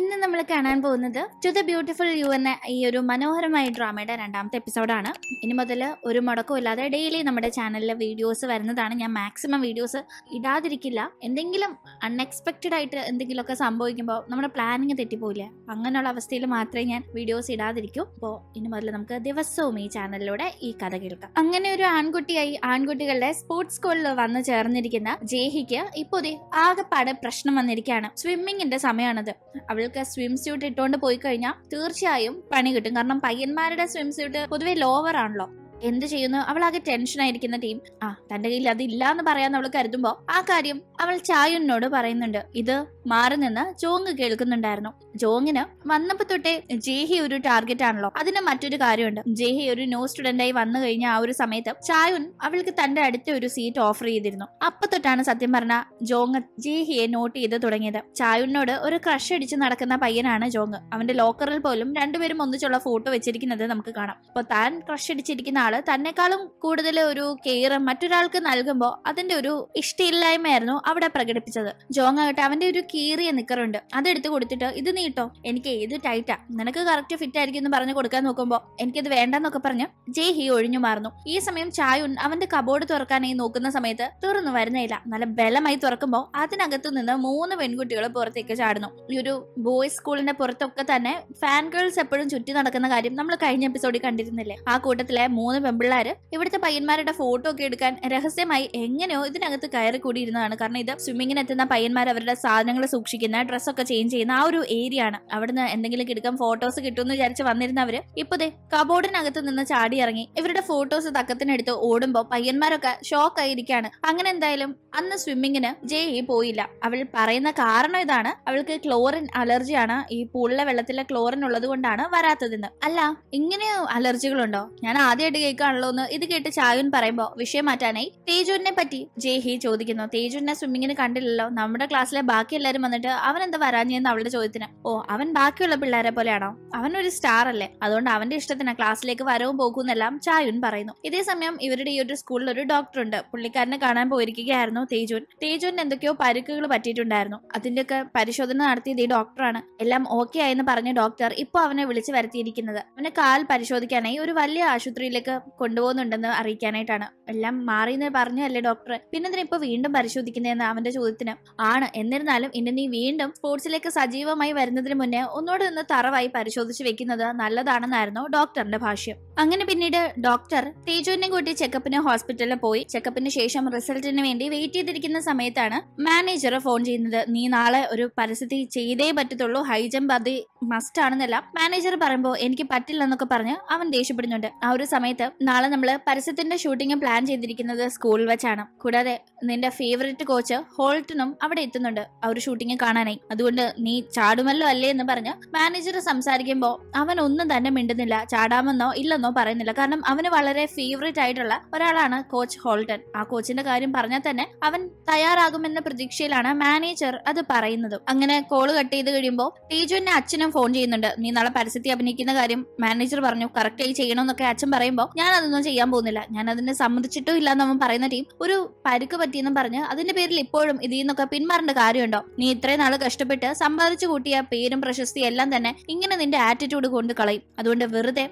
ഇന്ന് നമ്മൾ കാണാൻ പോകുന്നത് ടു ദ ബ്യൂട്ടിഫുൾ യു എന്ന ഈ ഒരു മനോഹരമായ ഡ്രാമയുടെ രണ്ടാമത്തെ എപ്പിസോഡാണ് ഇനി മുതൽ ഒരു മുടക്കവും ഇല്ലാതെ ഡെയിലി നമ്മുടെ ചാനലിലെ വീഡിയോസ് വരുന്നതാണ് ഞാൻ മാക്സിമം വീഡിയോസ് ഇടാതിരിക്കില്ല എന്തെങ്കിലും അൺഎക്സ്പെക്റ്റഡ് ആയിട്ട് എന്തെങ്കിലുമൊക്കെ സംഭവിക്കുമ്പോൾ നമ്മുടെ പ്ലാനിങ് തെറ്റിപ്പോയില്ലേ അങ്ങനെയുള്ള അവസ്ഥയിൽ മാത്രമേ ഞാൻ വീഡിയോസ് ഇടാതിരിക്കൂ അപ്പോൾ ഇനി മുതൽ നമുക്ക് ദിവസവും ഈ ചാനലിലൂടെ ഈ കഥ കേൾക്കാം അങ്ങനെ ഒരു ആൺകുട്ടിയായി ആൺകുട്ടികളുടെ സ്പോർട്സ് സ്കൂളിൽ വന്നു ചേർന്നിരിക്കുന്ന ജേഹിക്ക് ഇപ്പോൾ ആകെപ്പാട് പ്രശ്നം വന്നിരിക്കുകയാണ് സ്വിമ്മിങ്ങിന്റെ സമയമാണത് അവൾ അവൾക്ക് സ്വിം സ്യൂട്ട് ഇട്ടുകൊണ്ട് പോയി കഴിഞ്ഞാൽ തീർച്ചയായും പണി കിട്ടും കാരണം പയ്യന്മാരുടെ സ്വിം സ്യൂട്ട് പൊതുവെ ലോവർ ആണല്ലോ എന്ത് ചെയ്യുന്നു ടെൻഷൻ ആയിരിക്കുന്ന ടീം ആ തന്റെ കയ്യിൽ അതില്ല എന്ന് പറയാൻ അവൾ കരുതുമ്പോൾ ആ കാര്യം അവൾ ചായുനോട് പറയുന്നുണ്ട് ഇത് മാറി നിന്ന് ജോങ് കേൾക്കുന്നുണ്ടായിരുന്നു ജോങ്ങിന് വന്നപ്പോ തൊട്ടേ ജേഹി ഒരു ടാർഗറ്റ് ആണല്ലോ അതിന് മറ്റൊരു കാര്യമുണ്ട് ജേഹി ഒരു ന്യൂ സ്റ്റുഡന്റായി വന്നു കഴിഞ്ഞ ആ ഒരു സമയത്ത് ചായുൻ അവൾക്ക് തന്റെ അടുത്ത ഒരു സീറ്റ് ഓഫർ ചെയ്തിരുന്നു അപ്പൊ തൊട്ടാണ് സത്യം പറഞ്ഞ ജോങ് ജേഹിയെ നോട്ട് ചെയ്ത് തുടങ്ങിയത് ചായുനോട് ഒരു ക്രഷ് അടിച്ച് നടക്കുന്ന പയ്യനാണ് ജോങ് അവന്റെ ലോക്കറിൽ പോലും രണ്ടുപേരും ഒന്നിച്ചുള്ള ഫോട്ടോ വെച്ചിരിക്കുന്നത് നമുക്ക് കാണാം അപ്പൊ താൻ ക്രഷ് അടിച്ചിരിക്കുന്ന ആൾ ഒരാള് തന്നെക്കാളും കൂടുതൽ ഒരു കെയർ മറ്റൊരാൾക്ക് നൽകുമ്പോൾ അതിന്റെ ഒരു ഇഷ്ടയില്ലായ്മയായിരുന്നു അവിടെ പ്രകടിപ്പിച്ചത് ജോങ് ആകട്ടെ അവന്റെ ഒരു കീറിയ നിക്കറുണ്ട് അതെടുത്ത് കൊടുത്തിട്ട് ഇത് നീട്ടോ എനിക്ക് ഏത് ടൈറ്റാ നിനക്ക് കറക്റ്റ് ഫിറ്റ് ആയിരിക്കും എന്ന് പറഞ്ഞു കൊടുക്കാൻ നോക്കുമ്പോൾ എനിക്കിത് വേണ്ടെന്നൊക്കെ പറഞ്ഞ് ജയ് ഹി ഒഴിഞ്ഞു മാറുന്നു ഈ സമയം ചായുൻ അവന്റെ കബോർഡ് തുറക്കാനായി നോക്കുന്ന സമയത്ത് തുറന്നു വരുന്നില്ല നല്ല ബലമായി തുറക്കുമ്പോൾ അതിനകത്തു നിന്ന് മൂന്ന് പെൺകുട്ടികൾ പുറത്തേക്ക് ചാടുന്നു ഈ ഒരു ബോയ്സ് സ്കൂളിന്റെ പുറത്തൊക്കെ തന്നെ ഫാൻ ഗേൾസ് എപ്പോഴും ചുറ്റി നടക്കുന്ന കാര്യം നമ്മൾ കഴിഞ്ഞ എപ്പിസോഡിൽ കണ്ടിരുന്നില്ലേ ആ കൂട്ടത്തിലെ മൂന്ന് പെമ്പിള്ളാര് ഇവിടുത്തെ പയ്യന്മാരുടെ ഫോട്ടോ ഒക്കെ എടുക്കാൻ രഹസ്യമായി എങ്ങനെയോ ഇതിനകത്ത് കയറി കൂടിയിരുന്നതാണ് കാരണം ഇത് സ്വിമ്മിങ്ങിന് എത്തുന്ന പയ്യന്മാർ അവരുടെ സാധനങ്ങൾ സൂക്ഷിക്കുന്ന ഡ്രസ്സൊക്കെ ചേഞ്ച് ചെയ്യുന്ന ആ ഒരു ഏരിയ ആണ് അവിടുന്ന് എന്തെങ്കിലും എടുക്കാൻ ഫോട്ടോസ് എന്ന് വിചാരിച്ച് വന്നിരുന്നവര് ഇപ്പോതേ കബോർഡിനകത്ത് നിന്ന് ചാടി ഇറങ്ങി ഇവരുടെ ഫോട്ടോസ് തക്കത്തിനെടുത്ത് ഓടുമ്പോൾ പയ്യന്മാരൊക്കെ ഷോക്ക് ആയിരിക്കാണ് അങ്ങനെ എന്തായാലും അന്ന് സ്വിമ്മിങ്ങിന് ജയ് പോയില്ല അവൾ പറയുന്ന കാരണം ഇതാണ് അവൾക്ക് ക്ലോറിൻ അലർജിയാണ് ഈ പൂളിലെ വെള്ളത്തിലെ ക്ലോറിൻ ഉള്ളത് കൊണ്ടാണ് വരാത്തതെന്ന് അല്ല ഇങ്ങനെ അലർജികളുണ്ടോ ഞാൻ ആദ്യമായിട്ട് കേൾക്കുകയാണല്ലോ എന്ന് ഇത് കേട്ട് ചായുൻ പറയുമ്പോ വിഷയം മാറ്റാനായി തേജുവിനെ പറ്റി ജയ്ഹി ചോദിക്കുന്നു തേജുവിനെ സ്വിമ്മിങ്ങിന് കണ്ടില്ലല്ലോ നമ്മുടെ ക്ലാസ്സിലെ ബാക്കി എല്ലാരും വന്നിട്ട് അവൻ എന്താ വരാഞ്ഞെന്ന് അവളുടെ ചോദ്യത്തിന് ഓ അവൻ ബാക്കിയുള്ള പിള്ളേരെ പോലെയാണോ അവൻ ഒരു സ്റ്റാർ അല്ലേ അതുകൊണ്ട് അവന്റെ ഇഷ്ടത്തിന് ക്ലാസ്സിലേക്ക് വരവും പോകും എന്നെല്ലാം ചായുൻ പറയുന്നു ഇതേ സമയം ഇവരുടെ ഈ ഒരു സ്കൂളിൽ ഒരു ഡോക്ടർ ഉണ്ട് പുള്ളിക്കാരനെ കാണാൻ പോയിരിക്കുകയായിരുന്നു തേജുൻ തേജുവിന് എന്തൊക്കെയോ പരുക്കുകൾ പറ്റിയിട്ടുണ്ടായിരുന്നു അതിന്റെയൊക്കെ പരിശോധന നടത്തിയത് ഈ ഡോക്ടറാണ് എല്ലാം ഓക്കെ ആയെന്ന് പറഞ്ഞ ഡോക്ടർ ഇപ്പോൾ അവനെ വിളിച്ചു വരുത്തിയിരിക്കുന്നത് അവനെ കാൽ പരിശോധിക്കാനായി ഒരു വലിയ ആശുപത്രിയിലേക്ക് കൊണ്ടുപോകുന്നുണ്ടെന്ന് അറിയിക്കാനായിട്ടാണ് എല്ലാം പറഞ്ഞു പറഞ്ഞല്ലേ ഡോക്ടർ പിന്നെ എന്തിനാ ഇപ്പൊ വീണ്ടും പരിശോധിക്കുന്നതെന്ന് അവന്റെ ചോദ്യത്തിന് ആണ് എന്നിരുന്നാലും ഇനി നീ വീണ്ടും സ്പോർട്സിലേക്ക് സജീവമായി വരുന്നതിന് മുന്നേ ഒന്നുകൂടെ ഒന്ന് തറവായി പരിശോധിച്ച് വെക്കുന്നത് നല്ലതാണെന്നായിരുന്നു ഡോക്ടറിന്റെ ഭാഷ്യം അങ്ങനെ പിന്നീട് ഡോക്ടർ തേജുവിനെ കൂട്ടി ചെക്കപ്പിന് ഹോസ്പിറ്റലിൽ പോയി ചെക്കപ്പിന് ശേഷം റിസൾട്ടിന് വേണ്ടി വെയിറ്റ് ചെയ്തിരിക്കുന്ന സമയത്താണ് മാനേജർ ഫോൺ ചെയ്യുന്നത് നീ നാളെ ഒരു പരിസ്ഥിതി ചെയ്തേ പറ്റത്തുള്ളൂ ഹൈജമ്പ് അത് മസ്റ്റ് ആണെന്നല്ല മാനേജർ പറയുമ്പോൾ എനിക്ക് പറ്റില്ല എന്നൊക്കെ പറഞ്ഞ് അവൻ ദേഷ്യപ്പെടുന്നുണ്ട് ആ ഒരു സമയത്ത് നാളെ നമ്മൾ പരസ്യത്തിന്റെ ഷൂട്ടിംഗ് പ്ലാൻ ചെയ്തിരിക്കുന്നത് സ്കൂളിൽ വെച്ചാണ് കൂടാതെ നിന്റെ ഫേവറേറ്റ് കോച്ച് ഹോൾട്ടനും അവിടെ എത്തുന്നുണ്ട് ആ ഒരു ഷൂട്ടിംഗ് കാണാനായി അതുകൊണ്ട് നീ ചാടുമല്ലോ അല്ലേ എന്ന് പറഞ്ഞ് മാനേജർ സംസാരിക്കുമ്പോൾ അവൻ ഒന്നും തന്നെ മിണ്ടുന്നില്ല ചാടാമെന്നോ ഇല്ലെന്നോ പറയുന്നില്ല കാരണം അവന് വളരെ ഫേവറേറ്റ് ആയിട്ടുള്ള ഒരാളാണ് കോച്ച് ഹോൾട്ടൺ ആ കോച്ചിന്റെ കാര്യം പറഞ്ഞാൽ തന്നെ അവൻ തയ്യാറാകുമെന്ന പ്രതീക്ഷയിലാണ് മാനേജർ അത് പറയുന്നത് അങ്ങനെ കോള് കട്ട് ചെയ്ത് കഴിയുമ്പോൾ ടീജുവിന്റെ അച്ഛനും ഫോൺ ചെയ്യുന്നുണ്ട് നീ നാളെ പരസ്യത്തിൽ അഭിനയിക്കുന്ന കാര്യം മാനേജർ പറഞ്ഞു ആയി ചെയ്യണമെന്നൊക്കെ അച്ഛൻ പറയുമ്പോൾ ഞാൻ അതൊന്നും ചെയ്യാൻ പോകുന്നില്ല ഞാൻ അതിനെ സമ്മതിച്ചിട്ടും ഇല്ല എന്നും പറയുന്ന ടീം ഒരു പരുക്ക് പറ്റിയെന്നും പറഞ്ഞ് അതിന്റെ പേരിൽ ഇപ്പോഴും ഇതിൽ നിന്നൊക്കെ പിന്മാറേണ്ട കാര്യമുണ്ടോ നീ ഇത്രയും നാൾ കഷ്ടപ്പെട്ട് സമ്പാദിച്ചു കൂട്ടിയ പേരും പ്രശസ്തി എല്ലാം തന്നെ ഇങ്ങനെ നിന്റെ ആറ്റിറ്റ്യൂഡ് കൊണ്ട് കളയും അതുകൊണ്ട് വെറുതെ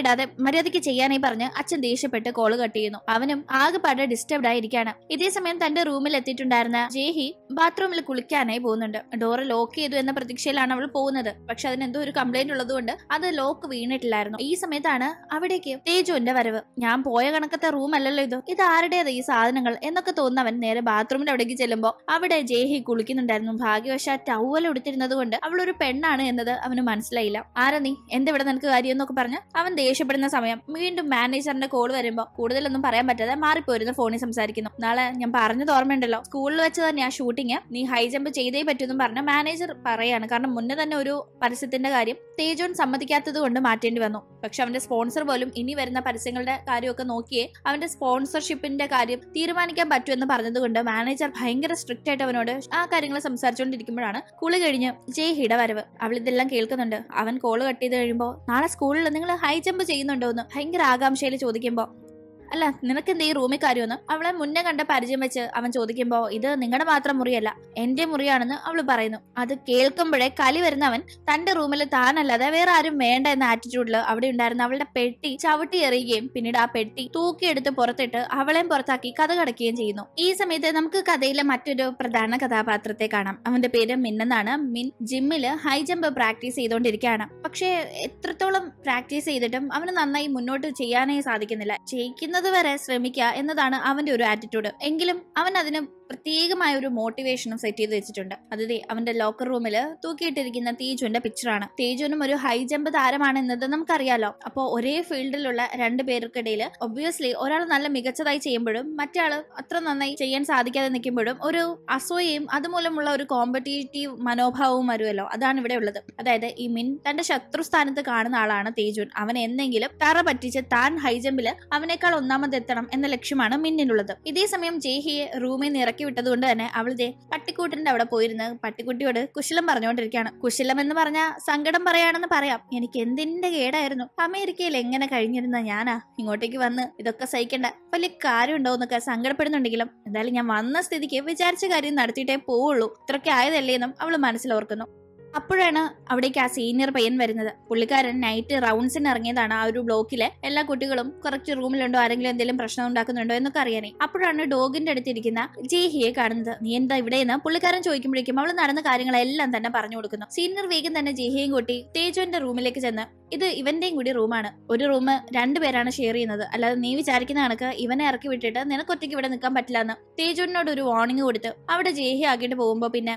ഇടാതെ മര്യാദയ്ക്ക് ചെയ്യാനായി പറഞ്ഞ് അച്ഛൻ ദേഷ്യപ്പെട്ട് കോൾ കട്ട് ചെയ്യുന്നു അവനും ആകെപ്പാടെ ഡിസ്റ്റർബ്ഡ് ആയിരിക്കാണ് ഇതേ സമയം തന്റെ റൂമിൽ എത്തിയിട്ടുണ്ടായിരുന്ന ജേഹി ബാത്റൂമിൽ കുളിക്കാനായി പോകുന്നുണ്ട് ഡോറ് ലോക്ക് ചെയ്തു എന്ന പ്രതീക്ഷയിലാണ് അവൾ പോകുന്നത് പക്ഷെ പക്ഷെ അതിന് എന്തോ ഒരു കംപ്ലൈന്റ് ഉള്ളതുകൊണ്ട് അത് ലോക്ക് വീണിട്ടില്ലായിരുന്നു ഈ സമയത്താണ് അവിടേക്ക് തേജുവിന്റെ വരവ് ഞാൻ പോയ കണക്കത്തെ റൂം അല്ലല്ലോ ഇത് ഇത് ആരുടേത് ഈ സാധനങ്ങൾ എന്നൊക്കെ തോന്നുന്നവൻ നേരെ ബാത്റൂമിന്റെ അവിടേക്ക് ചെല്ലുമ്പോൾ അവിടെ ജയഹി കുളിക്കുന്നുണ്ടായിരുന്നു ഭാഗ്യവശ ടവൽ ഉടുത്തിരുന്നത് കൊണ്ട് അവൾ ഒരു പെണ്ണാണ് എന്നത് അവന് മനസ്സിലായില്ല ആരാ നീ എന്തിവിടെ നിനക്ക് കാര്യം എന്നൊക്കെ പറഞ്ഞ് അവൻ ദേഷ്യപ്പെടുന്ന സമയം വീണ്ടും മാനേജറിന്റെ കോൾ വരുമ്പോൾ കൂടുതലൊന്നും പറയാൻ പറ്റാതെ മാറിപ്പോരുന്ന ഫോണിൽ സംസാരിക്കുന്നു നാളെ ഞാൻ പറഞ്ഞത് ഓർമ്മയുണ്ടല്ലോ സ്കൂളിൽ വെച്ച് തന്നെ ആ ഷൂട്ടിങ് നീ ഹൈ ജമ്പ് ചെയ്തേ പറ്റുമെന്നും പറഞ്ഞ മാനേജർ പറയാണ് കാരണം മുന്നേ തന്നെ ഒരു പരസ്യത്തിന്റെ കാര്യം തേജോൻ സമ്മതിക്കാത്തത് കൊണ്ട് മാറ്റേണ്ടി വന്നു പക്ഷെ അവന്റെ സ്പോൺസർ പോലും ഇനി വരുന്ന പരസ്യങ്ങളുടെ കാര്യമൊക്കെ നോക്കിയേ അവന്റെ സ്പോൺസർഷിപ്പിന്റെ കാര്യം തീരുമാനിക്കാൻ പറ്റുമെന്ന് പറഞ്ഞതുകൊണ്ട് മാനേജർ ഭയങ്കര സ്ട്രിക്റ്റ് ആയിട്ട് അവനോട് ആ കാര്യങ്ങൾ സംസാരിച്ചുകൊണ്ടിരിക്കുമ്പോഴാണ് കുളി കഴിഞ്ഞ് ജയ് ഹിട വരവ് അവൾ ഇതെല്ലാം കേൾക്കുന്നുണ്ട് അവൻ കോള് കട്ട് ചെയ്ത് കഴിയുമ്പോൾ നാളെ സ്കൂളിൽ നിങ്ങൾ ഹൈ ജമ്പ് ചെയ്യുന്നുണ്ടോ എന്ന് ഭയങ്കര ആകാംക്ഷയിൽ ചോദിക്കുമ്പോൾ അല്ല നിനക്ക് എന്താ ഈ റൂമിൽ കാര്യമെന്ന് അവളെ മുന്നേ കണ്ട പരിചയം വെച്ച് അവൻ ചോദിക്കുമ്പോൾ ഇത് നിങ്ങളുടെ മാത്രം മുറിയല്ല എന്റെ മുറിയാണെന്ന് അവൾ പറയുന്നു അത് കേൾക്കുമ്പോഴേ കലി വരുന്നവൻ തന്റെ റൂമിൽ താനല്ലാതെ വേറെ ആരും വേണ്ട എന്ന ആറ്റിറ്റ്യൂഡിൽ അവിടെ ഉണ്ടായിരുന്ന അവളുടെ പെട്ടി ചവിട്ടി എറിയുകയും പിന്നീട് ആ പെട്ടി തൂക്കിയെടുത്ത് പുറത്തിട്ട് അവളെയും പുറത്താക്കി കഥ കടക്കുകയും ചെയ്യുന്നു ഈ സമയത്ത് നമുക്ക് കഥയിലെ മറ്റൊരു പ്രധാന കഥാപാത്രത്തെ കാണാം അവന്റെ പേര് മിന്നെന്നാണ് മിൻ ജിമ്മില് ഹൈ ജമ്പ് പ്രാക്ടീസ് ചെയ്തുകൊണ്ടിരിക്കുകയാണ് പക്ഷെ എത്രത്തോളം പ്രാക്ടീസ് ചെയ്തിട്ടും അവന് നന്നായി മുന്നോട്ട് ചെയ്യാനേ സാധിക്കുന്നില്ല ചെയ്യിക്കുന്ന വരെ ശ്രമിക്കുക എന്നതാണ് അവന്റെ ഒരു ആറ്റിറ്റ്യൂഡ് എങ്കിലും അവൻ അതിന് പ്രത്യേകമായ ഒരു മോട്ടിവേഷനും സെറ്റ് ചെയ്ത് വെച്ചിട്ടുണ്ട് അത് അവന്റെ ലോക്കർ റൂമിൽ തൂക്കിയിട്ടിരിക്കുന്ന തേജുവിന്റെ പിക്ചറാണ് തേജുവിനും ഒരു ഹൈ ജമ്പ് താരമാണ് എന്നത് നമുക്കറിയാലോ അപ്പോൾ ഒരേ ഫീൽഡിലുള്ള രണ്ട് പേർക്കിടയിൽ ഒബ്വിയസ്ലി ഒരാൾ നല്ല മികച്ചതായി ചെയ്യുമ്പോഴും മറ്റേ അത്ര നന്നായി ചെയ്യാൻ സാധിക്കാതെ നിൽക്കുമ്പോഴും ഒരു അസൂയയും അതുമൂലമുള്ള ഒരു കോമ്പറ്റേറ്റീവ് മനോഭാവവും വരുമല്ലോ അതാണ് ഇവിടെ ഉള്ളത് അതായത് ഈ മിൻ തന്റെ ശത്രു സ്ഥാനത്ത് കാണുന്ന ആളാണ് തേജുൻ അവൻ എന്തെങ്കിലും തറ പറ്റിച്ച് താൻ ഹൈജമ്പിൽ അവനേക്കാൾ ഒന്നാമതെത്തണം എന്ന ലക്ഷ്യമാണ് മിന്നിനുള്ളത് ഇതേ സമയം ജേഹിയെ റൂമിൽ നിറ ഇറക്കി വിട്ടതുകൊണ്ട് തന്നെ അവൾ ദേ പട്ടിക്കൂട്ടിന്റെ അവിടെ പോയിരുന്ന് പട്ടിക്കുട്ടിയോട് കുശലം പറഞ്ഞുകൊണ്ടിരിക്കുകയാണ് കുശലം എന്ന് പറഞ്ഞ സങ്കടം പറയാണെന്ന് പറയാം എനിക്ക് എന്തിന്റെ കേടായിരുന്നു അമേരിക്കയിൽ എങ്ങനെ കഴിഞ്ഞിരുന്ന ഞാനാ ഇങ്ങോട്ടേക്ക് വന്ന് ഇതൊക്കെ സഹിക്കേണ്ട വലിയ കാര്യമുണ്ടോ എന്നൊക്കെ സങ്കടപ്പെടുന്നുണ്ടെങ്കിലും എന്തായാലും ഞാൻ വന്ന സ്ഥിതിക്ക് വിചാരിച്ച കാര്യം നടത്തിയിട്ടേ പോവുള്ളൂ ഇത്രയ്ക്ക് എന്നും അവൾ മനസ്സിലോർക്കുന്നു അപ്പോഴാണ് അവിടേക്ക് ആ സീനിയർ പയ്യൻ വരുന്നത് പുള്ളിക്കാരൻ നൈറ്റ് റൗണ്ട്സിന് ഇറങ്ങിയതാണ് ആ ഒരു ബ്ലോക്കിലെ എല്ലാ കുട്ടികളും കുറച്ച് റൂമിലുണ്ടോ ആരെങ്കിലും എന്തെങ്കിലും പ്രശ്നം ഉണ്ടാക്കുന്നുണ്ടോ എന്നൊക്കെ അറിയാനേ അപ്പോഴാണ് ഡോഗിന്റെ അടുത്തിരിക്കുന്ന ജേഹിയെ കാണുന്നത് നീ എന്താ ഇവിടെ എന്ന് പുള്ളിക്കാരൻ ചോദിക്കുമ്പോഴേക്കും അവൾ നടന്ന കാര്യങ്ങളെല്ലാം തന്നെ പറഞ്ഞു കൊടുക്കുന്നു സീനിയർ വേഗം തന്നെ ജേഹിയും കൂട്ടി തേജുവിന്റെ റൂമിലേക്ക് ചെന്ന് ഇത് ഇവന്റെയും കൂടി റൂമാണ് ഒരു റൂം രണ്ടുപേരാണ് ഷെയർ ചെയ്യുന്നത് അല്ലാതെ നീ വിചാരിക്കുന്ന കണക്ക് ഇവനെ ഇറക്കി വിട്ടിട്ട് നിനക്ക് ഒറ്റയ്ക്ക് ഇവിടെ നിൽക്കാൻ പറ്റില്ല എന്ന് തേജുവിനോട് ഒരു വാർണിംഗ് കൊടുത്ത് അവിടെ ജേഹി ആക്കിയിട്ട് പോകുമ്പോ പിന്നെ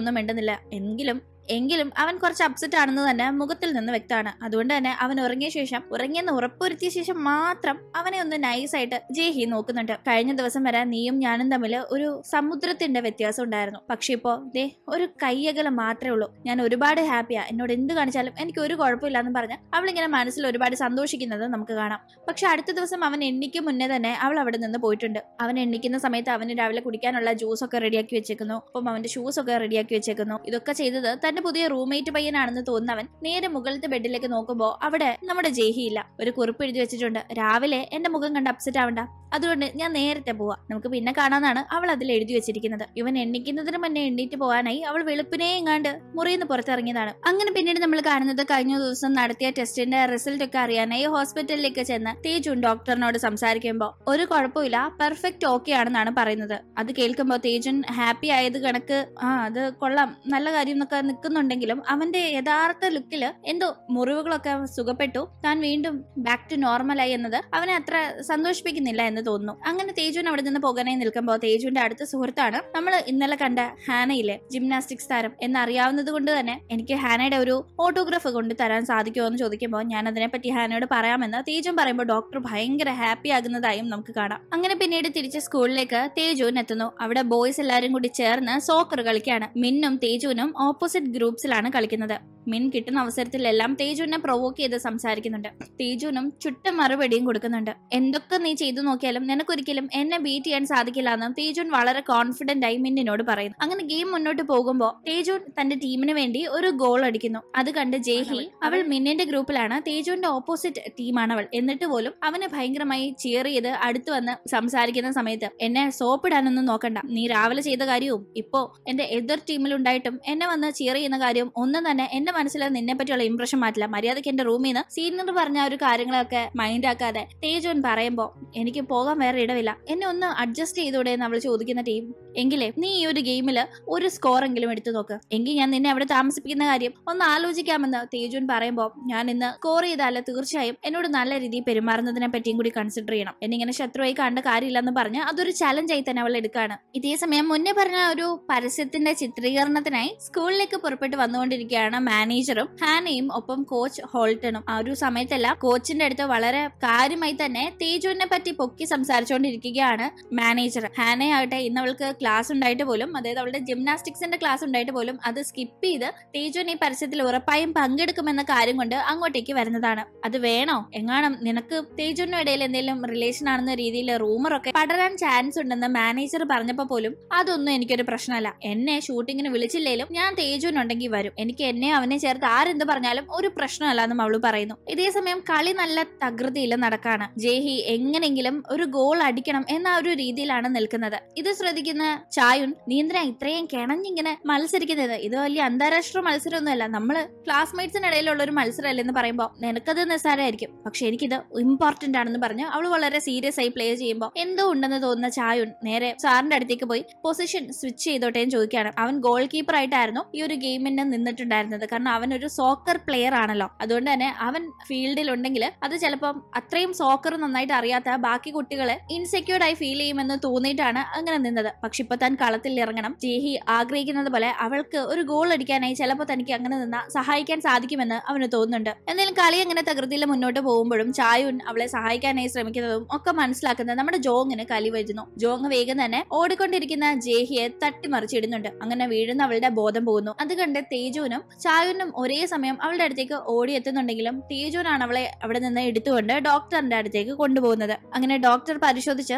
ഒന്നും മിണ്ടുന്നില്ല എങ്കിലും എങ്കിലും അവൻ കുറച്ച് അപ്സെറ്റ് ആണെന്ന് തന്നെ മുഖത്തിൽ നിന്ന് വ്യക്തമാണ് അതുകൊണ്ട് തന്നെ അവൻ ഉറങ്ങിയ ശേഷം ഉറങ്ങിയെന്ന് ഉറപ്പുവരുത്തിയ ശേഷം മാത്രം അവനെ ഒന്ന് നൈസായിട്ട് ജേഹി നോക്കുന്നുണ്ട് കഴിഞ്ഞ ദിവസം വരെ നീയും ഞാനും തമ്മിൽ ഒരു സമുദ്രത്തിന്റെ വ്യത്യാസം ഉണ്ടായിരുന്നു പക്ഷെ ഇപ്പോ ദേ ഒരു കൈയകലം മാത്രമേ ഉള്ളൂ ഞാൻ ഒരുപാട് ഹാപ്പിയാ എന്നോട് എന്ത് കാണിച്ചാലും എനിക്ക് ഒരു കുഴപ്പമില്ലാന്ന് പറഞ്ഞ് ഇങ്ങനെ മനസ്സിൽ ഒരുപാട് സന്തോഷിക്കുന്നത് നമുക്ക് കാണാം പക്ഷെ അടുത്ത ദിവസം അവൻ എണ്ണിക്ക് മുന്നേ തന്നെ അവൾ അവിടെ നിന്ന് പോയിട്ടുണ്ട് അവൻ എണ്ണിക്കുന്ന സമയത്ത് അവന് രാവിലെ കുടിക്കാനുള്ള ജ്യൂസ് ഒക്കെ റെഡിയാക്കി വെച്ചേക്കുന്നു ഒപ്പം അവന്റെ ഷൂസ് ഒക്കെ റെഡിയാക്കി വെച്ചേക്കുന്നു ഇതൊക്കെ ചെയ്തത് തന്റെ പുതിയ റൂംമേറ്റ് പയ്യനാണെന്ന് തോന്നുന്നവൻ നേരെ മുകളിലത്തെ ബെഡിലേക്ക് നോക്കുമ്പോൾ അവിടെ നമ്മുടെ ജേഹിയില്ല ഒരു കുറിപ്പ് എഴുതി വെച്ചിട്ടുണ്ട് രാവിലെ എന്റെ മുഖം കണ്ട് അപ്സെറ്റ് ആവണ്ട അതുകൊണ്ട് ഞാൻ നേരത്തെ പോവാം നമുക്ക് പിന്നെ കാണാന്നാണ് അവൾ അതിൽ എഴുതി വെച്ചിരിക്കുന്നത് ഇവൻ എണ്ണിക്കുന്നതിന് മുന്നേ എണ്ണീറ്റ് പോകാനായി അവൾ വെളുപ്പിനെയും കണ്ട് മുറിയിൽ നിന്ന് പുറത്തിറങ്ങിയതാണ് അങ്ങനെ പിന്നീട് നമ്മൾ കാണുന്നത് കഴിഞ്ഞ ദിവസം നടത്തിയ ടെസ്റ്റിന്റെ റിസൾട്ട് ഒക്കെ അറിയാനായി ഹോസ്പിറ്റലിലേക്ക് ചെന്ന് തേജുൻ ഡോക്ടറിനോട് സംസാരിക്കുമ്പോൾ ഒരു കുഴപ്പമില്ല പെർഫെക്റ്റ് ഓക്കെ ആണെന്നാണ് പറയുന്നത് അത് കേൾക്കുമ്പോൾ തേജുൻ ഹാപ്പി ആയത് കണക്ക് ആ അത് കൊള്ളാം നല്ല കാര്യം എന്നൊക്കെ നിൽക്കുന്നുണ്ടെങ്കിലും അവന്റെ യഥാർത്ഥ ലുക്കില് എന്തോ മുറിവുകളൊക്കെ സുഖപ്പെട്ടു താൻ വീണ്ടും ബാക്ക് ടു നോർമലായി എന്നത് അവനെ അത്ര സന്തോഷിപ്പിക്കുന്നില്ല എന്ന് തോന്നുന്നു അങ്ങനെ തേജുൻ അവിടെ നിന്ന് പോകാനായി നിൽക്കുമ്പോൾ തേജുവിന്റെ അടുത്ത സുഹൃത്താണ് നമ്മൾ ഇന്നലെ കണ്ട ഹാനയിലെ ജിംനാസ്റ്റിക്സ് താരം എന്നറിയാവുന്നത് കൊണ്ട് തന്നെ എനിക്ക് ഹാനയുടെ ഒരു ഓട്ടോഗ്രാഫ് കൊണ്ട് തരാൻ സാധിക്കും സാധിക്കുമോ എന്ന് ചോദിക്കുമ്പോൾ ഞാൻ അതിനെപ്പറ്റി ഹാനയോട് പറയാമെന്ന് തേജും പറയുമ്പോൾ ഡോക്ടർ ഭയങ്കര ഹാപ്പി ആകുന്നതായും നമുക്ക് കാണാം അങ്ങനെ പിന്നീട് തിരിച്ച് സ്കൂളിലേക്ക് തേജുവിൻ എത്തുന്നു അവിടെ ബോയ്സ് എല്ലാവരും കൂടി ചേർന്ന് സോക്കർ കളിക്കുകയാണ് മിന്നും തേജുവിനും ഓപ്പോസിറ്റ് ഗ്രൂപ്പ്സിലാണ് കളിക്കുന്നത് മിൻ കിട്ടുന്ന അവസരത്തിലെല്ലാം തേജുവിനെ പ്രൊവോക്ക് ചെയ്ത് സംസാരിക്കുന്നുണ്ട് തേജുവിനും ചുട്ട മറുപടിയും കൊടുക്കുന്നുണ്ട് എന്തൊക്കെ നീ ചെയ്തു നോക്കിയാലും നിനക്കൊരിക്കലും എന്നെ ബീറ്റ് ചെയ്യാൻ സാധിക്കില്ല എന്ന് തേജുൻ വളരെ കോൺഫിഡന്റ് ആയി മിന്നിനോട് പറയുന്നു അങ്ങനെ ഗെയിം മുന്നോട്ട് പോകുമ്പോൾ തേജുൻ തന്റെ ടീമിന് വേണ്ടി ഒരു ഗോൾ അടിക്കുന്നു അത് കണ്ട് ജയ്ഹി അവൾ മിന്നിന്റെ ഗ്രൂപ്പിലാണ് തേജുവിന്റെ ഓപ്പോസിറ്റ് ടീമാണ് അവൾ എന്നിട്ട് പോലും അവനെ ഭയങ്കരമായി ചിയർ ചെയ്ത് അടുത്ത് വന്ന് സംസാരിക്കുന്ന സമയത്ത് എന്നെ സോപ്പിടാനൊന്നും നോക്കണ്ട നീ രാവിലെ ചെയ്ത കാര്യവും ഇപ്പോ എന്റെ എതിർ ടീമിലുണ്ടായിട്ടും എന്നെ വന്ന് ചിയർ ചെയ്യുന്ന കാര്യവും ഒന്നും തന്നെ എന്നെ മനസ്സിൽ നിന്നെ പറ്റിയുള്ള ഇംപ്രഷൻ മാറ്റില്ല മര്യാദയ്ക്ക് എന്റെ റൂമിൽ നിന്ന് സീനിയർ പറഞ്ഞ ഒരു കാര്യങ്ങളൊക്കെ മൈൻഡ് ആക്കാതെ തേജോൻ പറയുമ്പോ എനിക്ക് പോകാൻ വേറെ ഇടവില്ല എന്നെ ഒന്ന് അഡ്ജസ്റ്റ് ചെയ്തൂടെ എന്ന് അവൾ ചോദിക്കുന്ന ടീം എങ്കിലേ നീ ഈ ഒരു ഗെയിമിൽ ഒരു സ്കോർ എങ്കിലും എടുത്തു നോക്ക് എങ്കിൽ ഞാൻ നിന്നെ അവിടെ താമസിപ്പിക്കുന്ന കാര്യം ഒന്ന് ആലോചിക്കാമെന്ന് തേജുൻ പറയുമ്പോൾ ഞാൻ ഇന്ന് സ്കോർ ചെയ്താൽ തീർച്ചയായും എന്നോട് നല്ല രീതിയിൽ പെരുമാറുന്നതിനെ പറ്റിയും കൂടി കൺസിഡർ ചെയ്യണം എന്നിങ്ങനെ ശത്രുവായി കണ്ട കാര്യമില്ലെന്ന് പറഞ്ഞ് അതൊരു ചലഞ്ചായി തന്നെ അവൾ എടുക്കാണ് ഇതേ സമയം മുന്നേ പറഞ്ഞ ഒരു പരസ്യത്തിന്റെ ചിത്രീകരണത്തിനായി സ്കൂളിലേക്ക് പുറപ്പെട്ട് വന്നുകൊണ്ടിരിക്കുകയാണ് മാൻ മാനേജറും ഹാനയും ഒപ്പം കോച്ച് ഹോൾട്ടണും ആ ഒരു സമയത്തെല്ലാം കോച്ചിന്റെ അടുത്ത് വളരെ കാര്യമായി തന്നെ തേജുവിനെ പറ്റി പൊക്കി സംസാരിച്ചുകൊണ്ടിരിക്കുകയാണ് മാനേജർ ഹാനയാകട്ടെ ഇന്ന് അവൾക്ക് ക്ലാസ് ഉണ്ടായിട്ട് പോലും അതായത് അവളുടെ ജിംനാസ്റ്റിക്സിന്റെ ക്ലാസ് ഉണ്ടായിട്ട് പോലും അത് സ്കിപ്പ് ചെയ്ത് തേജുവിൻ ഈ പരസ്യത്തിൽ ഉറപ്പായും പങ്കെടുക്കുമെന്ന കാര്യം കൊണ്ട് അങ്ങോട്ടേക്ക് വരുന്നതാണ് അത് വേണോ എങ്ങാനും നിനക്ക് തേജുവിനും ഇടയിൽ എന്തെങ്കിലും റിലേഷൻ ആണെന്ന രീതിയിൽ റൂമറൊക്കെ പടരാൻ ചാൻസ് ഉണ്ടെന്ന് മാനേജർ പറഞ്ഞപ്പോൾ പോലും അതൊന്നും എനിക്കൊരു പ്രശ്നമല്ല എന്നെ ഷൂട്ടിങ്ങിന് വിളിച്ചില്ലെങ്കിലും ഞാൻ തേജുവിനുണ്ടെങ്കിൽ വരും എനിക്ക് എന്നെ അവൻ അവനെ ചേർത്ത് ആരെന്ത് പറഞ്ഞാലും ഒരു പ്രശ്നമല്ല എന്നും പറയുന്നു ഇതേ സമയം കളി നല്ല തകൃതിയില് നടക്കാണ് ജയ്ഹി എങ്ങനെങ്കിലും ഒരു ഗോൾ അടിക്കണം എന്ന ഒരു രീതിയിലാണ് നിൽക്കുന്നത് ഇത് ശ്രദ്ധിക്കുന്ന ചായുൻ നീന്തന ഇത്രയും കിണഞ്ഞിങ്ങനെ മത്സരിക്കുന്നത് ഇത് വലിയ അന്താരാഷ്ട്ര മത്സരമൊന്നുമല്ല നമ്മള് ക്ലാസ്മേറ്റ്സിനിടയിലുള്ള ഒരു മത്സരമല്ല എന്ന് പറയുമ്പോൾ നിനക്കത് നിസ്സാരമായിരിക്കും പക്ഷെ എനിക്കിത് ഇമ്പോർട്ടന്റ് ആണെന്ന് പറഞ്ഞു അവൾ വളരെ സീരിയസ് ആയി പ്ലേ ചെയ്യുമ്പോൾ എന്തോ ഉണ്ടെന്ന് തോന്നുന്ന ചായുൻ നേരെ സാറിന്റെ അടുത്തേക്ക് പോയി പൊസിഷൻ സ്വിച്ച് ചെയ്തോട്ടെ എന്ന് ചോദിക്കുകയാണ് അവൻ ഗോൾ കീപ്പർ ആയിട്ടായിരുന്നു ഈ ഒരു ഗെയിമിന് നിന്നിട്ടുണ്ടായിരുന്നത് കാരണം അവനൊരു സോക്കർ പ്ലെയർ ആണല്ലോ അതുകൊണ്ട് തന്നെ അവൻ ഫീൽഡിൽ ഉണ്ടെങ്കിൽ അത് ചിലപ്പം അത്രയും സോക്കർ നന്നായിട്ട് അറിയാത്ത ബാക്കി കുട്ടികളെ ഇൻസെക്യൂർഡായി ആയി ഫീൽ ചെയ്യുമെന്ന് തോന്നിയിട്ടാണ് അങ്ങനെ നിന്നത് പക്ഷെ ഇപ്പൊ താൻ കളത്തിൽ ഇറങ്ങണം ജേഹി ആഗ്രഹിക്കുന്നത് പോലെ അവൾക്ക് ഒരു ഗോൾ അടിക്കാനായി ചിലപ്പോൾ തനിക്ക് അങ്ങനെ നിന്ന സഹായിക്കാൻ സാധിക്കുമെന്ന് അവന് തോന്നുന്നുണ്ട് എന്തായാലും കളി അങ്ങനെ തകൃതിയിൽ മുന്നോട്ട് പോകുമ്പോഴും ചായുൻ അവളെ സഹായിക്കാനായി ശ്രമിക്കുന്നതും ഒക്കെ മനസ്സിലാക്കുന്നത് നമ്മുടെ ജോങ്ങിന് കലി വരുന്നു ജോങ് വേഗം തന്നെ ഓടിക്കൊണ്ടിരിക്കുന്ന ജേഹിയെ തട്ടിമറിച്ചിടുന്നുണ്ട് അങ്ങനെ വീഴുന്ന അവളുടെ ബോധം പോകുന്നു അത് കണ്ട് തേജുവിനും ചായ സായുനും ഒരേ സമയം അവളുടെ അടുത്തേക്ക് ഓടി എത്തുന്നുണ്ടെങ്കിലും തേജുനാണ് അവളെ അവിടെ നിന്ന് എടുത്തുകൊണ്ട് ഡോക്ടറിന്റെ അടുത്തേക്ക് കൊണ്ടുപോകുന്നത് അങ്ങനെ ഡോക്ടർ പരിശോധിച്ച്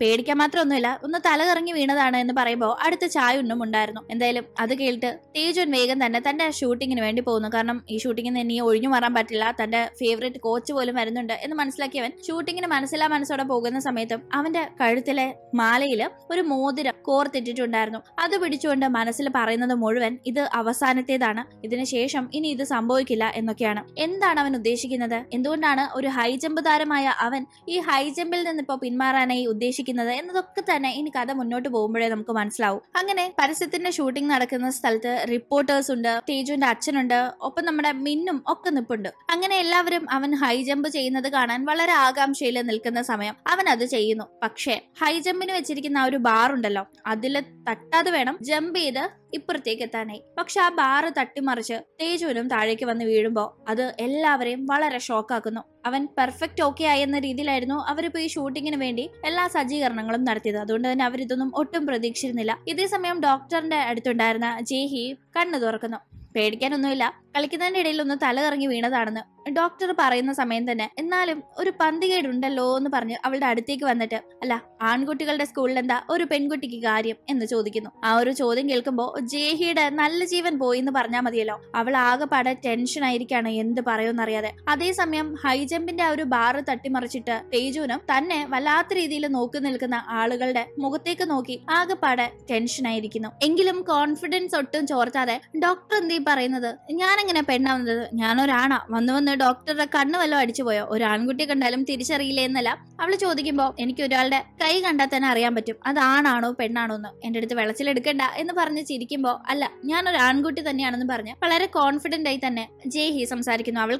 പേടിക്കാൻ മാത്രമൊന്നുമില്ല ഒന്ന് തലകറങ്ങി വീണതാണ് എന്ന് പറയുമ്പോൾ അടുത്ത ഒന്നും ഉണ്ടായിരുന്നു എന്തായാലും അത് കേട്ട് ടീജോൻ വേഗം തന്നെ തന്റെ ഷൂട്ടിങ്ങിന് വേണ്ടി പോകുന്നു കാരണം ഈ ഷൂട്ടിങ്ങിൽ ഇനി ഒഴിഞ്ഞു മാറാൻ പറ്റില്ല തന്റെ ഫേവറേറ്റ് കോച്ച് പോലും വരുന്നുണ്ട് എന്ന് മനസ്സിലാക്കിയവൻ ഷൂട്ടിങ്ങിന് മനസ്സിലാ മനസ്സോടെ പോകുന്ന സമയത്തും അവന്റെ കഴുത്തിലെ മാലയിൽ ഒരു മോതിരം കോർത്തിട്ടിട്ടുണ്ടായിരുന്നു അത് പിടിച്ചുകൊണ്ട് മനസ്സിൽ പറയുന്നത് മുഴുവൻ ഇത് അവസാനത്തേതാണ് ഇതിനുശേഷം ഇനി ഇത് സംഭവിക്കില്ല എന്നൊക്കെയാണ് എന്താണ് അവൻ ഉദ്ദേശിക്കുന്നത് എന്തുകൊണ്ടാണ് ഒരു ഹൈ ജമ്പ് താരമായ അവൻ ഈ ഹൈ ജമ്പിൽ നിന്നിപ്പോ പിന്മാറാനായി ഉദ്ദേശിക്കുന്നത് എന്നതൊക്കെ തന്നെ ഇനി കഥ മുന്നോട്ട് പോകുമ്പോഴേ നമുക്ക് മനസ്സിലാവും അങ്ങനെ പരസ്യത്തിന്റെ ഷൂട്ടിംഗ് നടക്കുന്ന സ്ഥലത്ത് റിപ്പോർട്ടേഴ്സ് ഉണ്ട് തേജുവിന്റെ അച്ഛനുണ്ട് ഒപ്പം നമ്മുടെ മിന്നും ഒക്കെ നിപ്പുണ്ട് അങ്ങനെ എല്ലാവരും അവൻ ഹൈ ജമ്പ് ചെയ്യുന്നത് കാണാൻ വളരെ ആകാംക്ഷയിൽ നിൽക്കുന്ന സമയം അവൻ അത് ചെയ്യുന്നു പക്ഷേ ഹൈ വെച്ചിരിക്കുന്ന ആ ഒരു ബാർ ഉണ്ടല്ലോ അതിൽ തട്ടാതെ വേണം ജമ്പ് ചെയ്ത് ഇപ്പുറത്തേക്ക് എത്താനായി പക്ഷെ ആ ബാറ് തട്ടിമറിച്ച് തേജുവിനും താഴേക്ക് വന്ന് വീഴുമ്പോൾ അത് എല്ലാവരെയും വളരെ ഷോക്കാക്കുന്നു അവൻ പെർഫെക്റ്റ് ഓക്കെ ആയി എന്ന രീതിയിലായിരുന്നു അവരിപ്പോൾ ഈ ഷൂട്ടിങ്ങിന് വേണ്ടി എല്ലാ സജ്ജീകരണങ്ങളും നടത്തിയത് അതുകൊണ്ട് തന്നെ അവരിതൊന്നും ഒട്ടും പ്രതീക്ഷിച്ചിരുന്നില്ല ഇതേ സമയം ഡോക്ടറിന്റെ അടുത്തുണ്ടായിരുന്ന ജേഹി കണ്ണു തുറക്കുന്നു പേടിക്കാനൊന്നുമില്ല കളിക്കുന്നതിന്റെ ഇടയിൽ ഒന്ന് തല കറങ്ങി വീണതാണെന്ന് ഡോക്ടർ പറയുന്ന സമയം തന്നെ എന്നാലും ഒരു പന്തികേടുണ്ടല്ലോ എന്ന് പറഞ്ഞ് അവളുടെ അടുത്തേക്ക് വന്നിട്ട് അല്ല ആൺകുട്ടികളുടെ സ്കൂളിൽ എന്താ ഒരു പെൺകുട്ടിക്ക് കാര്യം എന്ന് ചോദിക്കുന്നു ആ ഒരു ചോദ്യം കേൾക്കുമ്പോൾ ജേഹിയുടെ നല്ല ജീവൻ പോയി എന്ന് പറഞ്ഞാൽ മതിയല്ലോ അവൾ ആകെപ്പാടെ ടെൻഷൻ ആയിരിക്കാണ് എന്ത് അറിയാതെ അതേസമയം ഹൈജമ്പിന്റെ ആ ഒരു ബാറ് തട്ടിമറിച്ചിട്ട് തേജുവിനും തന്നെ വല്ലാത്ത രീതിയിൽ നോക്കി നിൽക്കുന്ന ആളുകളുടെ മുഖത്തേക്ക് നോക്കി ആകെപ്പാടെ ടെൻഷൻ ആയിരിക്കുന്നു എങ്കിലും കോൺഫിഡൻസ് ഒട്ടും ചോർത്താതെ ഡോക്ടർ എന്തീ പറയുന്നത് ഞാൻ എങ്ങനെ പെണ്ണാവുന്നത് വന്നത് ഞാനൊരാണാ വന്നു വന്ന് ഡോക്ടറുടെ കണ്ണ് വല്ലതും അടിച്ചു പോയോ ഒരു ആൺകുട്ടിയെ കണ്ടാലും തിരിച്ചറിയില്ലേ എന്നല്ല അവള് ചോദിക്കുമ്പോൾ എനിക്ക് ഒരാളുടെ കൈ കണ്ടാൽ തന്നെ അറിയാൻ പറ്റും അത് ആണാണോ പെണ്ണാണോ എന്ന് എന്റെ അടുത്ത് വിളച്ചിലെടുക്കണ്ട എന്ന് പറഞ്ഞ് ചിരിക്കുമ്പോൾ അല്ല ഞാനൊരു ആൺകുട്ടി തന്നെയാണെന്ന് പറഞ്ഞ് വളരെ കോൺഫിഡന്റ് ആയി തന്നെ ജയ് ഹി സംസാരിക്കുന്നു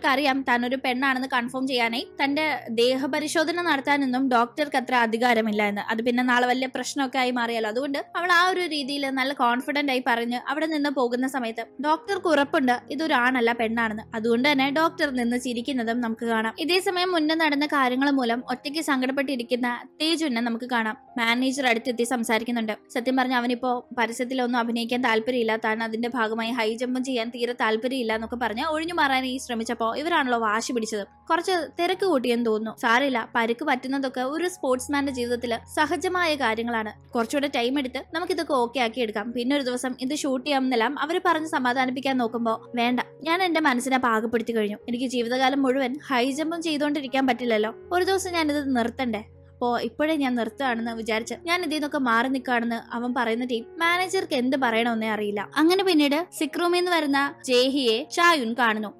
താൻ ഒരു പെണ്ണാണെന്ന് കൺഫേം ചെയ്യാനായി തന്റെ ദേഹപരിശോധന നടത്താനൊന്നും ഡോക്ടർക്ക് അത്ര അധികാരമില്ല എന്ന് അത് പിന്നെ നാളെ വലിയ പ്രശ്നമൊക്കെ ആയി മാറിയാലോ അതുകൊണ്ട് അവൾ ആ ഒരു രീതിയിൽ നല്ല കോൺഫിഡന്റ് ആയി പറഞ്ഞ് അവിടെ നിന്ന് പോകുന്ന സമയത്ത് ഡോക്ടർക്ക് ഉറപ്പുണ്ട് ഇത് ഒരു ആണല്ല പെണ്ണാണെന്ന് അതുകൊണ്ട് തന്നെ ഡോക്ടർ നിന്ന് ചിരിക്കുന്നതും നമുക്ക് കാണാം ഇതേസമയം മുന്നേ നടന്ന കാര്യങ്ങൾ മൂലം ഒറ്റയ്ക്ക് സങ്കടപ്പെട്ടിരിക്കുന്ന തേജുവിനെ നമുക്ക് കാണാം മാനേജർ അടുത്തെത്തി സംസാരിക്കുന്നുണ്ട് സത്യം പറഞ്ഞ അവനിപ്പോ പരസ്യത്തിലൊന്നും അഭിനയിക്കാൻ താല്പര്യമില്ല താൻ അതിന്റെ ഭാഗമായി ഹൈ ജമ്പും ചെയ്യാൻ തീരെ താല്പര്യമില്ല എന്നൊക്കെ പറഞ്ഞ് ഒഴിഞ്ഞു ഈ ശ്രമിച്ചപ്പോ ഇവരാണല്ലോ വാശി പിടിച്ചത് കുറച്ച് തിരക്ക് കൂട്ടിയെന്ന് തോന്നുന്നു സാറില്ല പരുക്ക് പറ്റുന്നതൊക്കെ ഒരു സ്പോർട്സ്മാന്റെ ജീവിതത്തിൽ സഹജമായ കാര്യങ്ങളാണ് കുറച്ചുകൂടെ ടൈം എടുത്ത് നമുക്കിതൊക്കെ ഓക്കെ ആക്കി എടുക്കാം പിന്നെ ഒരു ദിവസം ഇത് ഷൂട്ട് എന്നെല്ലാം അവർ പറഞ്ഞ് സമാധാനിപ്പിക്കാൻ നോക്കുമ്പോൾ വേണ്ട വേണ്ട ഞാൻ എന്റെ മനസ്സിനെ പാകപ്പെടുത്തി കഴിഞ്ഞു എനിക്ക് ജീവിതകാലം മുഴുവൻ ഹൈ ജമ്പും ചെയ്തുകൊണ്ടിരിക്കാൻ പറ്റില്ലല്ലോ ഒരു ദിവസം ഞാനിത് നിർത്തണ്ടേ അപ്പോൾ ഇപ്പോഴേ ഞാൻ നിർത്തുകയാണെന്ന് വിചാരിച്ച് ഞാൻ ഇതിൽ നിന്നൊക്കെ മാറി നിൽക്കുകയാണെന്ന് അവൻ പറയുന്ന ടീം മാനേജർക്ക് എന്ത് പറയണമെന്നേ അറിയില്ല അങ്ങനെ പിന്നീട് സിക്രൂമിൽ നിന്ന് വരുന്ന ജേഹിയെ ചായുൻ കാണുന്നു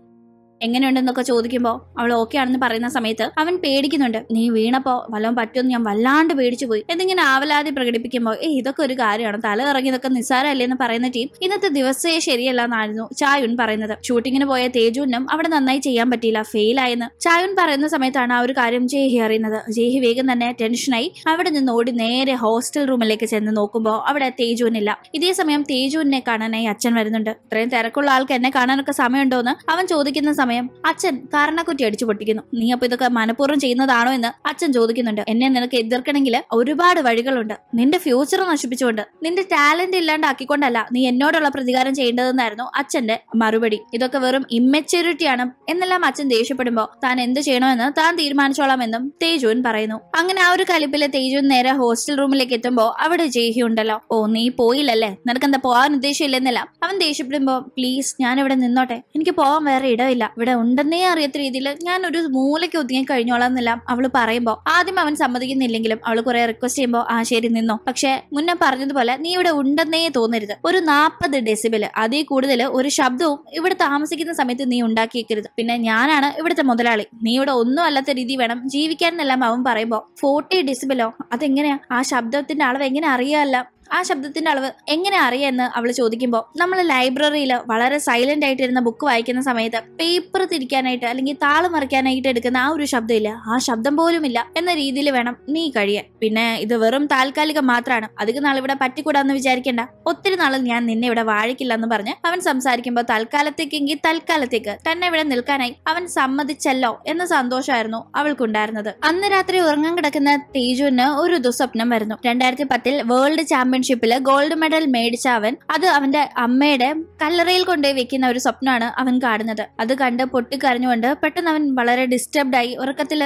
എങ്ങനെയുണ്ടെന്നൊക്കെ ചോദിക്കുമ്പോൾ അവൾ ഓക്കെ ആണെന്ന് പറയുന്ന സമയത്ത് അവൻ പേടിക്കുന്നുണ്ട് നീ വീണപ്പോ വല്ലതും പറ്റുമെന്ന് ഞാൻ വല്ലാണ്ട് പേടിച്ചു പോയി എന്നിങ്ങനെ ആവലാതി പ്രകടിപ്പിക്കുമ്പോൾ ഏ ഇതൊക്കെ ഒരു കാര്യമാണ് തല ഇറങ്ങിയതൊക്കെ നിസ്സാരമല്ലേ എന്ന് പറയുന്ന ടീം ഇന്നത്തെ ദിവസേ ശരിയല്ല എന്നായിരുന്നു ചായുൻ പറയുന്നത് ഷൂട്ടിങ്ങിന് പോയ തേജുവിനും അവിടെ നന്നായി ചെയ്യാൻ പറ്റിയില്ല ഫെയിൽ ആയെന്ന് ചായുൻ പറയുന്ന സമയത്താണ് ആ ഒരു കാര്യം ജയ്ഹി അറിയുന്നത് ജയ്ഹി വേഗം തന്നെ ടെൻഷനായി അവിടെ നിന്ന് ഓടി നേരെ ഹോസ്റ്റൽ റൂമിലേക്ക് ചെന്ന് നോക്കുമ്പോൾ അവിടെ തേജുവിനില്ല ഇതേ സമയം തേജുവിനെ കാണാനായി അച്ഛൻ വരുന്നുണ്ട് ഇത്രയും തിരക്കുള്ള ആൾക്ക് എന്നെ കാണാനൊക്കെ സമയമുണ്ടോ എന്ന് അവൻ ചോദിക്കുന്ന സമയം അച്ഛൻ കാരണക്കുറ്റി അടിച്ചു പൊട്ടിക്കുന്നു നീ അപ്പൊ ഇതൊക്കെ മനഃപൂർവ്വം ചെയ്യുന്നതാണോ എന്ന് അച്ഛൻ ചോദിക്കുന്നുണ്ട് എന്നെ നിനക്ക് എതിർക്കണമെങ്കിൽ ഒരുപാട് വഴികളുണ്ട് നിന്റെ ഫ്യൂച്ചർ നശിപ്പിച്ചുകൊണ്ട് നിന്റെ ടാലന്റ് ഇല്ലാണ്ടാക്കിക്കൊണ്ടല്ല നീ എന്നോടുള്ള പ്രതികാരം ചെയ്യേണ്ടതെന്നായിരുന്നു അച്ഛന്റെ മറുപടി ഇതൊക്കെ വെറും ഇമ്മച്യൂരിറ്റിയാണ് എന്നെല്ലാം അച്ഛൻ ദേഷ്യപ്പെടുമ്പോ താൻ എന്ത് ചെയ്യണമെന്ന് താൻ തീരുമാനിച്ചോളാം എന്നും തേജുൻ പറയുന്നു അങ്ങനെ ആ ഒരു കലിപ്പിലെ തേജുൻ നേരെ ഹോസ്റ്റൽ റൂമിലേക്ക് എത്തുമ്പോൾ അവിടെ ജയ്ഹി ഉണ്ടല്ലോ ഓ നീ പോയില്ലല്ലേ എന്താ പോകാൻ ഇല്ലെന്നല്ല അവൻ ദേഷ്യപ്പെടുമ്പോ പ്ലീസ് ഞാൻ ഇവിടെ നിന്നോട്ടെ എനിക്ക് പോകാൻ വേറെ ഇടമില്ല ഇവിടെ ഉണ്ടെന്നേ അറിയാത്ത രീതിയിൽ ഞാൻ ഒരു മൂലയ്ക്ക് ഒതുങ്ങി കഴിഞ്ഞോളാം എന്നെല്ലാം അവൾ പറയുമ്പോൾ ആദ്യം അവൻ സമ്മതിക്കുന്നില്ലെങ്കിലും അവൾ കുറെ റിക്വസ്റ്റ് ചെയ്യുമ്പോൾ ആ ശരി നിന്നോ പക്ഷേ മുന്നേ പറഞ്ഞതുപോലെ നീ ഇവിടെ ഉണ്ടെന്നേ തോന്നരുത് ഒരു നാൽപ്പത് ഡെസിബിൽ അതിൽ കൂടുതൽ ഒരു ശബ്ദവും ഇവിടെ താമസിക്കുന്ന സമയത്ത് നീ ഉണ്ടാക്കിയേക്കരുത് പിന്നെ ഞാനാണ് ഇവിടുത്തെ മുതലാളി നീ ഇവിടെ ഒന്നും അല്ലാത്ത രീതി വേണം ജീവിക്കാൻ എന്നെല്ലാം അവൻ പറയുമ്പോൾ ഫോർട്ടി ഡെസിബിലോ അതെങ്ങനെയാ ആ ശബ്ദത്തിന്റെ അളവ് എങ്ങനെ അറിയാമല്ല ആ ശബ്ദത്തിന്റെ അളവ് എങ്ങനെ അറിയാമെന്ന് അവൾ ചോദിക്കുമ്പോൾ നമ്മൾ ലൈബ്രറിയിൽ വളരെ സൈലൻ്റ് ആയിട്ടിരുന്ന ബുക്ക് വായിക്കുന്ന സമയത്ത് പേപ്പർ തിരിക്കാനായിട്ട് അല്ലെങ്കിൽ താള് മറിക്കാനായിട്ട് എടുക്കുന്ന ആ ഒരു ശബ്ദമില്ല ആ ശബ്ദം പോലുമില്ല എന്ന രീതിയിൽ വേണം നീ കഴിയാൻ പിന്നെ ഇത് വെറും താൽക്കാലികം മാത്രമാണ് അധിക നാൾ ഇവിടെ പറ്റിക്കൂടാന്ന് വിചാരിക്കേണ്ട ഒത്തിരി നാൾ ഞാൻ നിന്നെ ഇവിടെ വാഴിക്കില്ല എന്ന് പറഞ്ഞ് അവൻ സംസാരിക്കുമ്പോൾ തൽക്കാലത്തേക്കെങ്കിൽ തൽക്കാലത്തേക്ക് തന്നെ ഇവിടെ നിൽക്കാനായി അവൻ സമ്മതിച്ചല്ലോ എന്ന സന്തോഷമായിരുന്നു അവൾക്കുണ്ടായിരുന്നത് അന്ന് രാത്രി ഉറങ്ങാൻ കിടക്കുന്ന തേജുവിന് ഒരു ദുസ്വപ്നം വരുന്നു രണ്ടായിരത്തി പത്തിൽ വേൾഡ് ചാമ്പ്യൻ ചാമ്പ്യൻഷിപ്പിൽ ഗോൾഡ് മെഡൽ മേടിച്ച അവൻ അത് അവന്റെ അമ്മയുടെ കല്ലറയിൽ കൊണ്ടുപോയി വെക്കുന്ന ഒരു സ്വപ്നമാണ് അവൻ കാണുന്നത് അത് കണ്ട് പൊട്ടിക്കരഞ്ഞുകൊണ്ട് പെട്ടെന്ന് അവൻ വളരെ ഡിസ്റ്റർബ്ഡ് ആയി ഉറക്കത്തിൽ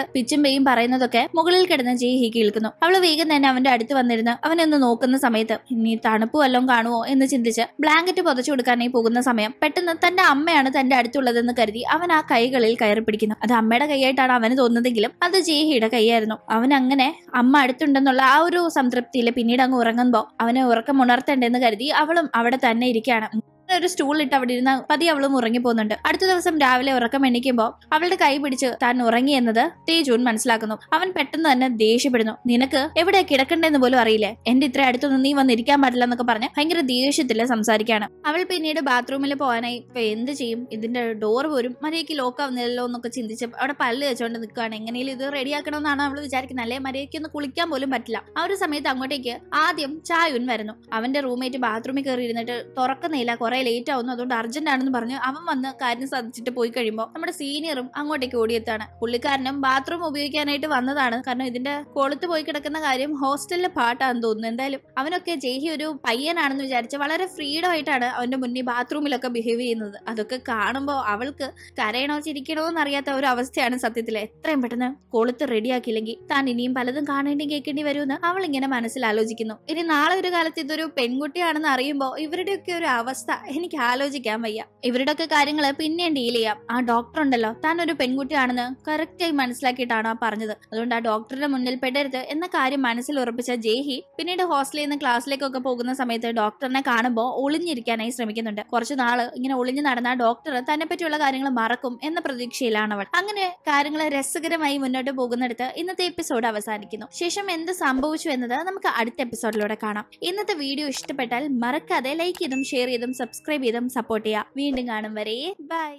പെയ്യും പറയുന്നതൊക്കെ മുകളിൽ കിടന്ന് ജയ്ഹി കേൾക്കുന്നു അവൾ വേഗം തന്നെ അവന്റെ അടുത്ത് വന്നിരുന്ന് അവനൊന്ന് നോക്കുന്ന സമയത്ത് ഇനി തണുപ്പ് വല്ലതും കാണുമോ എന്ന് ചിന്തിച്ച് ബ്ലാങ്കറ്റ് പുതച്ചു കൊടുക്കാനായി പോകുന്ന സമയം പെട്ടെന്ന് തന്റെ അമ്മയാണ് തന്റെ അടുത്തുള്ളതെന്ന് കരുതി അവൻ ആ കൈകളിൽ കയറി പിടിക്കുന്നു അത് അമ്മയുടെ കൈയായിട്ടാണ് അവന് തോന്നുന്നതെങ്കിലും അത് ജയ്ഹിയുടെ കൈയായിരുന്നു അവൻ അങ്ങനെ അമ്മ അടുത്തുണ്ടെന്നുള്ള ആ ഒരു സംതൃപ്തിയിൽ പിന്നീട് അങ്ങ് ഉറങ്ങുമ്പോൾ അവനെ ഉണർത്തണ്ടെന്ന് കരുതി അവളും അവിടെ തന്നെ ഇരിക്കുകയാണ് ഒരു സ്റ്റൂളിട്ട് അവിടെ ഇരുന്ന പതി അവളും ഉറങ്ങി പോകുന്നുണ്ട് അടുത്ത ദിവസം രാവിലെ ഉറക്കം എണ്ണിക്കുമ്പോൾ അവളുടെ കൈ പിടിച്ച് താൻ ഉറങ്ങിയെന്നത് തേജൂൻ മനസ്സിലാക്കുന്നു അവൻ പെട്ടെന്ന് തന്നെ ദേഷ്യപ്പെടുന്നു നിനക്ക് എവിടെ കിടക്കണ്ടെന്ന് പോലും അറിയില്ലേ എന്റെ ഇത്ര അടുത്തൊന്നും നീ വന്നിരിക്കാൻ പാടില്ല എന്നൊക്കെ പറഞ്ഞ് ഭയങ്കര ദേഷ്യത്തില് സംസാരിക്കാണ് അവൾ പിന്നീട് ബാത്റൂമിൽ പോകാനായി ഇപ്പൊ എന്ത് ചെയ്യും ഇതിന്റെ ഡോർ പോരും മര്യാദയ്ക്ക് ലോക്ക് ആവുന്നില്ലല്ലോ എന്നൊക്കെ ചിന്തിച്ച് അവിടെ പല്ല് വെച്ചോണ്ട് നിൽക്കുകയാണ് എങ്ങനെയും ഇത് റെഡിയാക്കണമെന്നാണ് അവൾ വിചാരിക്കുന്നത് അല്ലെ മര്യാദയ്ക്ക് ഒന്ന് കുളിക്കാൻ പോലും പറ്റില്ല ആ ഒരു സമയത്ത് അങ്ങോട്ടേക്ക് ആദ്യം ചായുൻ വരുന്നു അവന്റെ റൂംമേറ്റ് ബാത്റൂമിൽ കയറി ഇരുന്നിട്ട് തുറക്കുന്നില്ല കുറെ കുറെ ലേറ്റ് ആവുന്നു അതുകൊണ്ട് അർജന്റ് ആണെന്ന് പറഞ്ഞ് അവൻ വന്ന് കാര്യം സാധിച്ചിട്ട് പോയി കഴിയുമ്പോൾ നമ്മുടെ സീനിയറും അങ്ങോട്ടേക്ക് ഓടിയെത്താണ് പുള്ളിക്കാരനും ബാത്റൂം ഉപയോഗിക്കാനായിട്ട് വന്നതാണ് കാരണം ഇതിന്റെ കൊളുത്ത് പോയി കിടക്കുന്ന കാര്യം ഹോസ്റ്റലിലെ പാട്ടാണെന്ന് തോന്നുന്നു എന്തായാലും അവനൊക്കെ ജയ്ഹി ഒരു പയ്യനാണെന്ന് വിചാരിച്ച് വളരെ ഫ്രീഡം ആയിട്ടാണ് അവന്റെ മുന്നിൽ ബാത്റൂമിലൊക്കെ ബിഹേവ് ചെയ്യുന്നത് അതൊക്കെ കാണുമ്പോൾ അവൾക്ക് കരയണോ ചിരിക്കണോ എന്നറിയാത്ത ഒരു അവസ്ഥയാണ് സത്യത്തിൽ എത്രയും പെട്ടെന്ന് കൊളുത്ത് റെഡിയാക്കിയില്ലെങ്കിൽ താൻ ഇനിയും പലതും കാണേണ്ടി കേൾക്കേണ്ടി വരുമെന്ന് അവൾ ഇങ്ങനെ മനസ്സിൽ ആലോചിക്കുന്നു ഇനി നാളെ ഒരു കാലത്ത് ഇതൊരു പെൺകുട്ടിയാണെന്ന് അറിയുമ്പോൾ ഇവരുടെയൊക്കെ ഒരു അവസ്ഥ എനിക്ക് ആലോചിക്കാൻ വയ്യ ഇവരുടെയൊക്കെ കാര്യങ്ങൾ പിന്നെയും ഡീൽ ചെയ്യാം ആ ഡോക്ടർ ഉണ്ടല്ലോ താൻ ഒരു പെൺകുട്ടിയാണെന്ന് കറക്റ്റായി മനസ്സിലാക്കിയിട്ടാണ് ആ പറഞ്ഞത് അതുകൊണ്ട് ആ ഡോക്ടറുടെ മുന്നിൽ പെടരുത് എന്ന കാര്യം മനസ്സിൽ ഉറപ്പിച്ച ജേഹി പിന്നീട് ഹോസ്റ്റലിൽ നിന്ന് ക്ലാസ്സിലേക്കൊക്കെ പോകുന്ന സമയത്ത് ഡോക്ടറിനെ കാണുമ്പോൾ ഒളിഞ്ഞിരിക്കാനായി ശ്രമിക്കുന്നുണ്ട് കുറച്ചു നാള് ഇങ്ങനെ ഒളിഞ്ഞു നടന്ന ഡോക്ടർ തന്നെ പറ്റിയുള്ള കാര്യങ്ങൾ മറക്കും എന്ന പ്രതീക്ഷയിലാണ് അവൾ അങ്ങനെ കാര്യങ്ങൾ രസകരമായി മുന്നോട്ട് പോകുന്നിടത്ത് ഇന്നത്തെ എപ്പിസോഡ് അവസാനിക്കുന്നു ശേഷം എന്ത് സംഭവിച്ചു എന്നത് നമുക്ക് അടുത്ത എപ്പിസോഡിലൂടെ കാണാം ഇന്നത്തെ വീഡിയോ ഇഷ്ടപ്പെട്ടാൽ മറക്കാതെ ലൈക്ക് ചെയ്തും ഷെയർ ചെയ്തും സബ്സ്ക്രൈബ് സബ്സ്ക്രൈബ് ചെയ്തും സപ്പോർട്ട് ചെയ്യുക വീണ്ടും കാണും വരെ ബൈ